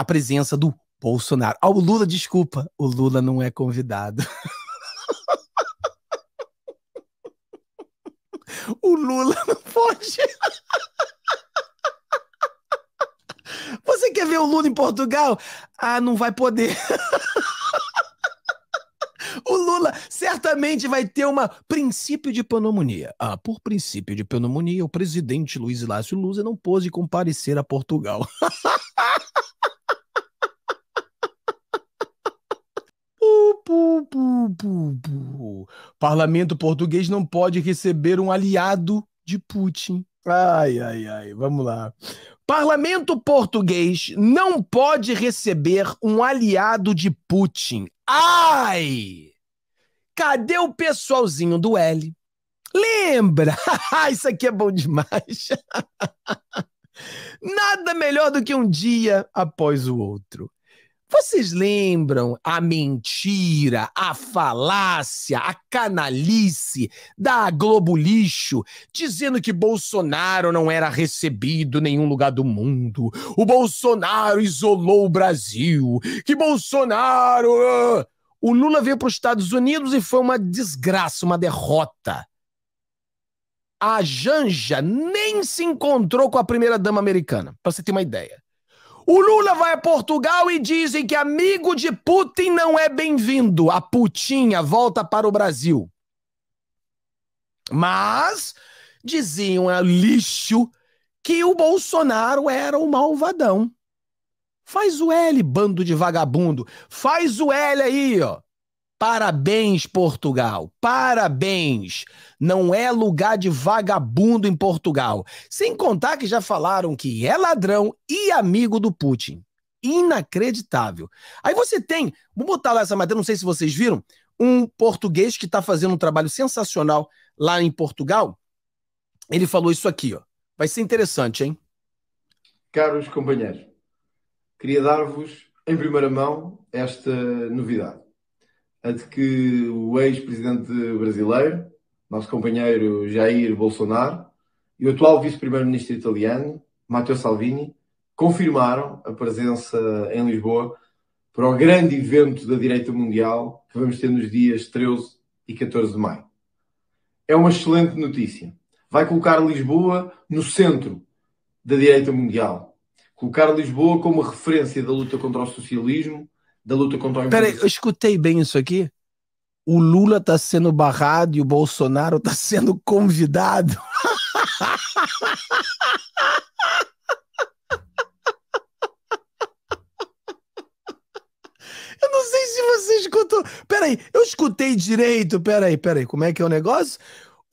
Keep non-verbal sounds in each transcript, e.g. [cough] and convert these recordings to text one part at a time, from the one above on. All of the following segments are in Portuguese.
a presença do Bolsonaro. Ah, o Lula, desculpa, o Lula não é convidado. [laughs] o Lula não pode. [laughs] Você quer ver o Lula em Portugal? Ah, não vai poder. [laughs] O Lula certamente vai ter uma princípio de pneumonia. Ah, por princípio de pneumonia, o presidente Luiz Inácio Lula não pôde comparecer a Portugal. Parlamento português não pode receber um aliado de Putin. Ai, ai, ai, vamos lá. Parlamento português não pode receber um aliado de Putin. Ai! Cadê o pessoalzinho do L? Lembra? [laughs] Isso aqui é bom demais. [laughs] Nada melhor do que um dia após o outro. Vocês lembram a mentira, a falácia, a canalice da Globo Lixo dizendo que Bolsonaro não era recebido em nenhum lugar do mundo, o Bolsonaro isolou o Brasil, que Bolsonaro. Ah! O Lula veio para os Estados Unidos e foi uma desgraça, uma derrota. A Janja nem se encontrou com a primeira dama americana, para você ter uma ideia. O Lula vai a Portugal e dizem que amigo de Putin não é bem-vindo. A putinha volta para o Brasil. Mas diziam a lixo que o Bolsonaro era o malvadão. Faz o L, bando de vagabundo. Faz o L aí, ó. Parabéns, Portugal. Parabéns. Não é lugar de vagabundo em Portugal. Sem contar que já falaram que é ladrão e amigo do Putin. Inacreditável. Aí você tem, vou botar lá essa matéria, não sei se vocês viram, um português que está fazendo um trabalho sensacional lá em Portugal. Ele falou isso aqui, ó. Vai ser interessante, hein? Caros companheiros, queria dar-vos em primeira mão esta novidade a de que o ex-presidente brasileiro, nosso companheiro Jair Bolsonaro, e o atual vice-primeiro-ministro italiano, Matteo Salvini, confirmaram a presença em Lisboa para o grande evento da direita mundial que vamos ter nos dias 13 e 14 de maio. É uma excelente notícia. Vai colocar Lisboa no centro da direita mundial. Colocar Lisboa como referência da luta contra o socialismo da luta contra o imperialismo. Peraí, eu escutei bem isso aqui? O Lula está sendo barrado e o Bolsonaro está sendo convidado. [laughs] Eu não sei se você escutou. Peraí, eu escutei direito. Peraí, peraí, como é que é o negócio?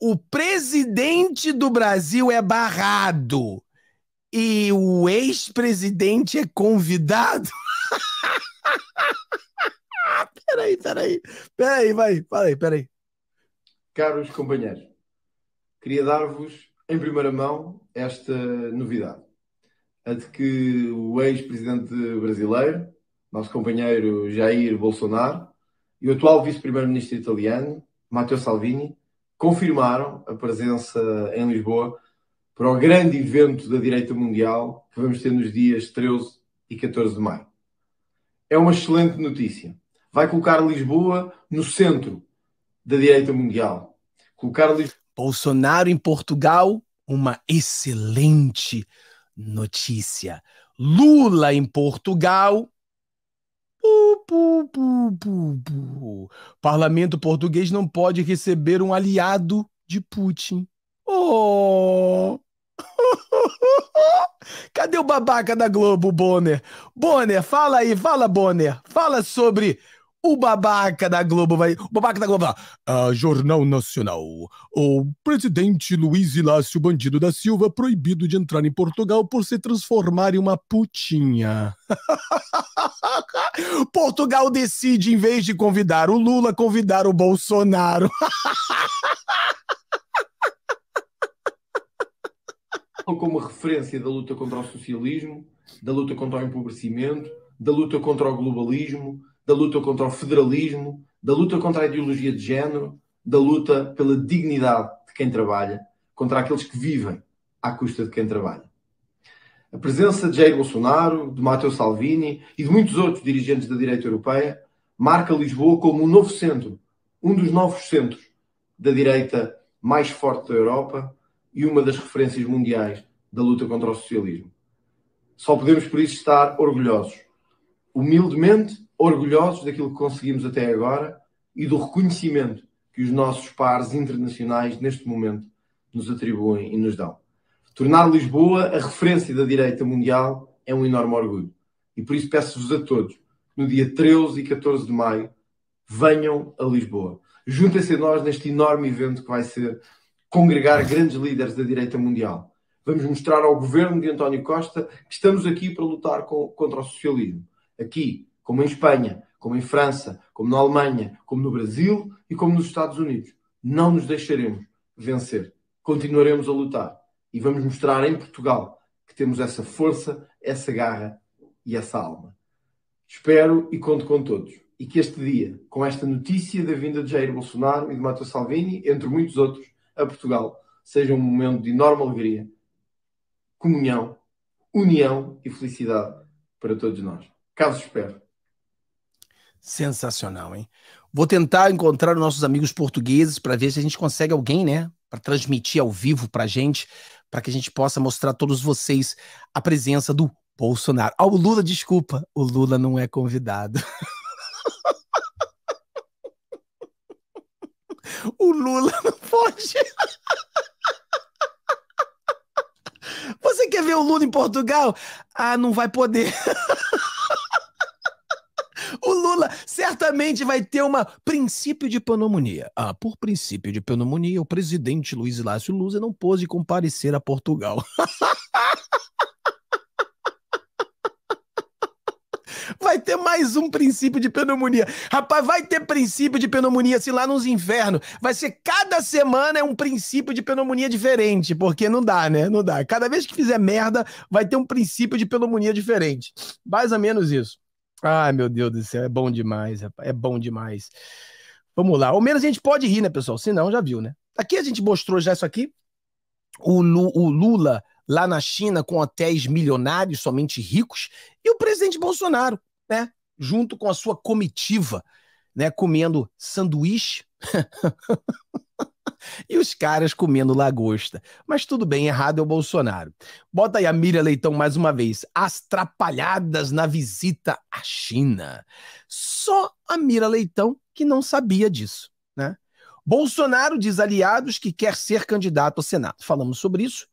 O presidente do Brasil é barrado e o ex-presidente é convidado. [laughs] peraí, peraí, vai, vai, peraí. Caros companheiros, queria dar-vos em primeira mão esta novidade. A de que o ex-presidente brasileiro, nosso companheiro Jair Bolsonaro, e o atual vice-primeiro-ministro italiano, Matteo Salvini, confirmaram a presença em Lisboa para o grande evento da direita mundial que vamos ter nos dias 13 e 14 de maio. É uma excelente notícia vai colocar Lisboa no centro da direita mundial. Colocar Lisboa... Bolsonaro em Portugal, uma excelente notícia. Lula em Portugal. Pu, pu, pu, Parlamento português não pode receber um aliado de Putin. Oh! [laughs] Cadê o babaca da Globo, Bonner? Bonner, fala aí, fala, Bonner. Fala sobre o babaca da Globo vai. O babaca da Globo vai. Ah, Jornal Nacional. O presidente Luiz Ilácio Bandido da Silva proibido de entrar em Portugal por se transformar em uma putinha. [laughs] Portugal decide, em vez de convidar o Lula, convidar o Bolsonaro. [laughs] como referência da luta contra o socialismo, da luta contra o empobrecimento, da luta contra o globalismo, da luta contra o federalismo, da luta contra a ideologia de género, da luta pela dignidade de quem trabalha, contra aqueles que vivem à custa de quem trabalha. A presença de Jair Bolsonaro, de Matteo Salvini e de muitos outros dirigentes da direita europeia marca Lisboa como um novo centro, um dos novos centros da direita mais forte da Europa e uma das referências mundiais da luta contra o socialismo. Só podemos por isso estar orgulhosos, humildemente orgulhosos daquilo que conseguimos até agora e do reconhecimento que os nossos pares internacionais neste momento nos atribuem e nos dão. Tornar Lisboa a referência da direita mundial é um enorme orgulho. E por isso peço-vos a todos, no dia 13 e 14 de maio, venham a Lisboa. Juntem-se a nós neste enorme evento que vai ser congregar grandes líderes da direita mundial. Vamos mostrar ao governo de António Costa que estamos aqui para lutar com, contra o socialismo. Aqui, como em Espanha, como em França, como na Alemanha, como no Brasil e como nos Estados Unidos. Não nos deixaremos vencer. Continuaremos a lutar e vamos mostrar em Portugal que temos essa força, essa garra e essa alma. Espero e conto com todos. E que este dia, com esta notícia da vinda de Jair Bolsonaro e de Matteo Salvini, entre muitos outros, a Portugal, seja um momento de enorme alegria, comunhão, união e felicidade para todos nós. Caso espero. Sensacional, hein? Vou tentar encontrar os nossos amigos portugueses para ver se a gente consegue alguém, né, para transmitir ao vivo para a gente, para que a gente possa mostrar a todos vocês a presença do Bolsonaro. Ah, o Lula, desculpa, o Lula não é convidado. [laughs] o Lula não pode. [laughs] Você quer ver o Lula em Portugal? Ah, não vai poder. [laughs] Lula certamente vai ter uma princípio de pneumonia. Ah, por princípio de pneumonia, o presidente Luiz Inácio Lula não pôde comparecer a Portugal. [laughs] vai ter mais um princípio de pneumonia. Rapaz, vai ter princípio de pneumonia assim lá nos infernos. Vai ser cada semana é um princípio de pneumonia diferente, porque não dá, né? Não dá. Cada vez que fizer merda, vai ter um princípio de pneumonia diferente. Mais ou menos isso. Ai, meu Deus do céu, é bom demais, rapaz, é bom demais. Vamos lá, ao menos a gente pode rir, né, pessoal? Se não, já viu, né? Aqui a gente mostrou já isso aqui, o, Lu, o Lula lá na China com hotéis milionários, somente ricos, e o presidente Bolsonaro, né, junto com a sua comitiva, né, comendo sanduíche [laughs] e os caras comendo lagosta. Mas tudo bem, errado é o Bolsonaro. Bota aí a Mira Leitão mais uma vez. atrapalhadas na visita à China. Só a Mira Leitão que não sabia disso, né? Bolsonaro diz aliados que quer ser candidato ao Senado. Falamos sobre isso.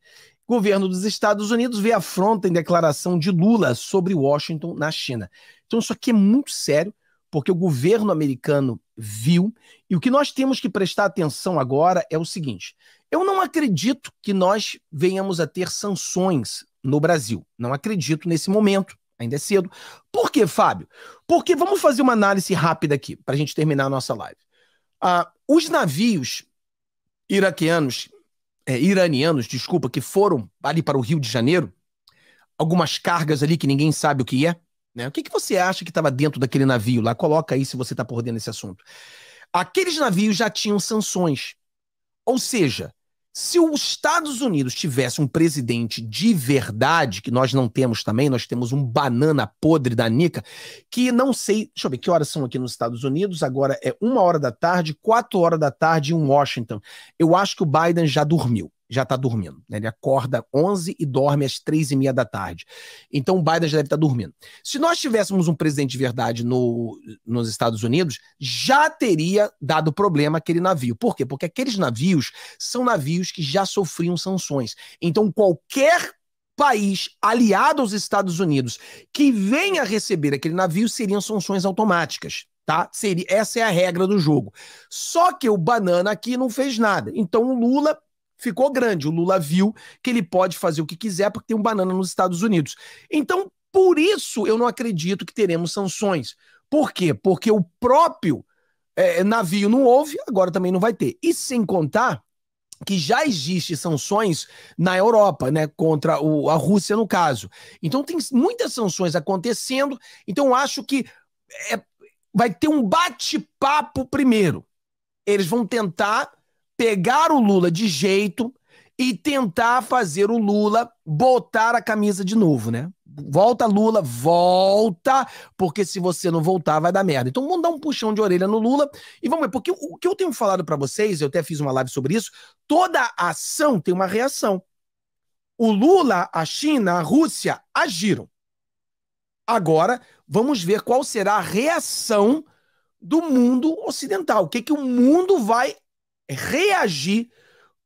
Governo dos Estados Unidos vê afronta em declaração de Lula sobre Washington na China. Então isso aqui é muito sério porque o governo americano viu. E o que nós temos que prestar atenção agora é o seguinte: eu não acredito que nós venhamos a ter sanções no Brasil. Não acredito nesse momento. Ainda é cedo. Por quê, Fábio? Porque vamos fazer uma análise rápida aqui, para a gente terminar a nossa live. Ah, os navios iraquianos, é, iranianos, desculpa, que foram ali para o Rio de Janeiro, algumas cargas ali que ninguém sabe o que é, né? O que, que você acha que estava dentro daquele navio lá? Coloca aí se você está por dentro desse assunto. Aqueles navios já tinham sanções. Ou seja, se os Estados Unidos tivesse um presidente de verdade, que nós não temos também, nós temos um banana podre da Nica, que não sei, deixa eu ver que horas são aqui nos Estados Unidos, agora é uma hora da tarde, quatro horas da tarde em Washington. Eu acho que o Biden já dormiu já está dormindo. Né? Ele acorda 11 e dorme às 3 e meia da tarde. Então o Biden já deve estar tá dormindo. Se nós tivéssemos um presidente de verdade no, nos Estados Unidos, já teria dado problema aquele navio. Por quê? Porque aqueles navios são navios que já sofriam sanções. Então qualquer país aliado aos Estados Unidos que venha receber aquele navio seriam sanções automáticas tá? Seria, essa é a regra do jogo. Só que o banana aqui não fez nada. Então o Lula ficou grande. O Lula viu que ele pode fazer o que quiser porque tem um banana nos Estados Unidos. Então, por isso eu não acredito que teremos sanções. Por quê? Porque o próprio é, navio não houve, agora também não vai ter. E sem contar que já existem sanções na Europa, né, contra o, a Rússia no caso. Então tem muitas sanções acontecendo. Então acho que é, vai ter um bate-papo primeiro. Eles vão tentar pegar o Lula de jeito e tentar fazer o Lula botar a camisa de novo, né? Volta, Lula, volta, porque se você não voltar, vai dar merda. Então vamos dar um puxão de orelha no Lula e vamos ver, porque o que eu tenho falado para vocês, eu até fiz uma live sobre isso, toda ação tem uma reação. O Lula, a China, a Rússia agiram. Agora, vamos ver qual será a reação do mundo ocidental. O que, que o mundo vai é reagir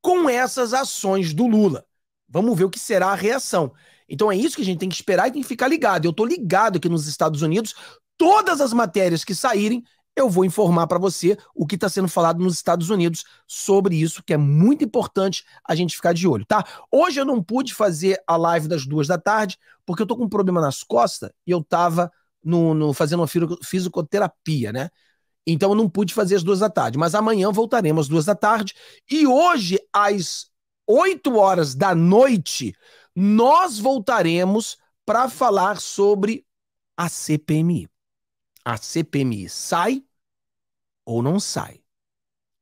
com essas ações do Lula. Vamos ver o que será a reação. Então é isso que a gente tem que esperar e tem que ficar ligado. Eu estou ligado que nos Estados Unidos, todas as matérias que saírem, eu vou informar para você o que está sendo falado nos Estados Unidos sobre isso, que é muito importante a gente ficar de olho, tá? Hoje eu não pude fazer a live das duas da tarde, porque eu tô com um problema nas costas e eu tava no, no fazendo uma fisioterapia, né? Então eu não pude fazer as duas da tarde. Mas amanhã voltaremos às duas da tarde. E hoje, às oito horas da noite, nós voltaremos para falar sobre a CPMI. A CPMI sai ou não sai?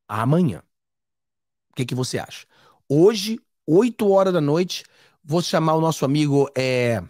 Amanhã. O que, que você acha? Hoje, oito horas da noite, vou chamar o nosso amigo. É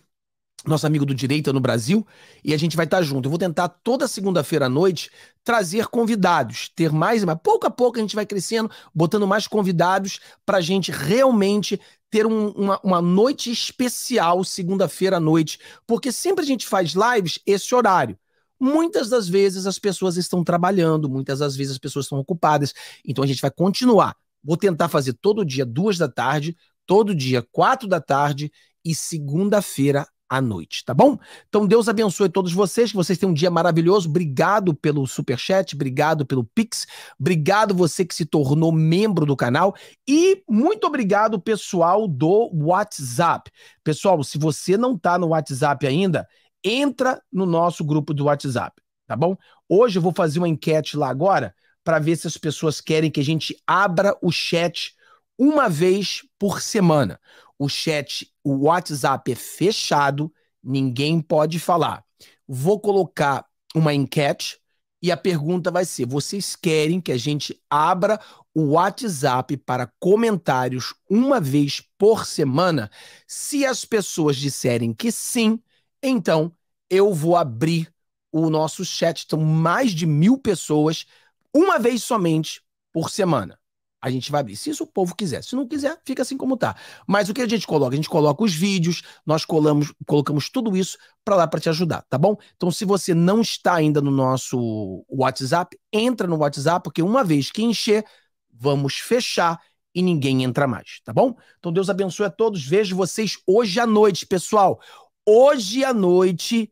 nosso amigo do Direita no Brasil, e a gente vai estar tá junto. Eu vou tentar toda segunda-feira à noite trazer convidados, ter mais, mas pouco a pouco a gente vai crescendo, botando mais convidados para a gente realmente ter um, uma, uma noite especial segunda-feira à noite, porque sempre a gente faz lives esse horário. Muitas das vezes as pessoas estão trabalhando, muitas das vezes as pessoas estão ocupadas, então a gente vai continuar. Vou tentar fazer todo dia duas da tarde, todo dia quatro da tarde e segunda-feira à noite, tá bom? Então Deus abençoe todos vocês, que vocês tenham um dia maravilhoso. Obrigado pelo super chat, obrigado pelo Pix, obrigado você que se tornou membro do canal e muito obrigado pessoal do WhatsApp. Pessoal, se você não tá no WhatsApp ainda, entra no nosso grupo do WhatsApp, tá bom? Hoje eu vou fazer uma enquete lá agora para ver se as pessoas querem que a gente abra o chat uma vez por semana o chat, o WhatsApp é fechado, ninguém pode falar. Vou colocar uma enquete e a pergunta vai ser: vocês querem que a gente abra o WhatsApp para comentários uma vez por semana? Se as pessoas disserem que sim, então eu vou abrir o nosso chat. São mais de mil pessoas, uma vez somente por semana a gente vai abrir. Se isso o povo quiser. Se não quiser, fica assim como tá. Mas o que a gente coloca? A gente coloca os vídeos, nós colamos, colocamos tudo isso para lá para te ajudar, tá bom? Então, se você não está ainda no nosso WhatsApp, entra no WhatsApp, porque uma vez que encher, vamos fechar e ninguém entra mais, tá bom? Então, Deus abençoe a todos. Vejo vocês hoje à noite, pessoal. Hoje à noite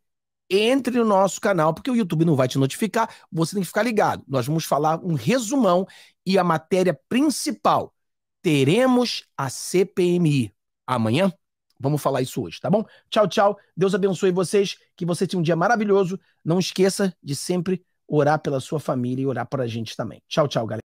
entre no nosso canal, porque o YouTube não vai te notificar, você tem que ficar ligado. Nós vamos falar um resumão e a matéria principal. Teremos a CPMI amanhã. Vamos falar isso hoje, tá bom? Tchau, tchau. Deus abençoe vocês, que você tenha um dia maravilhoso. Não esqueça de sempre orar pela sua família e orar para a gente também. Tchau, tchau, galera.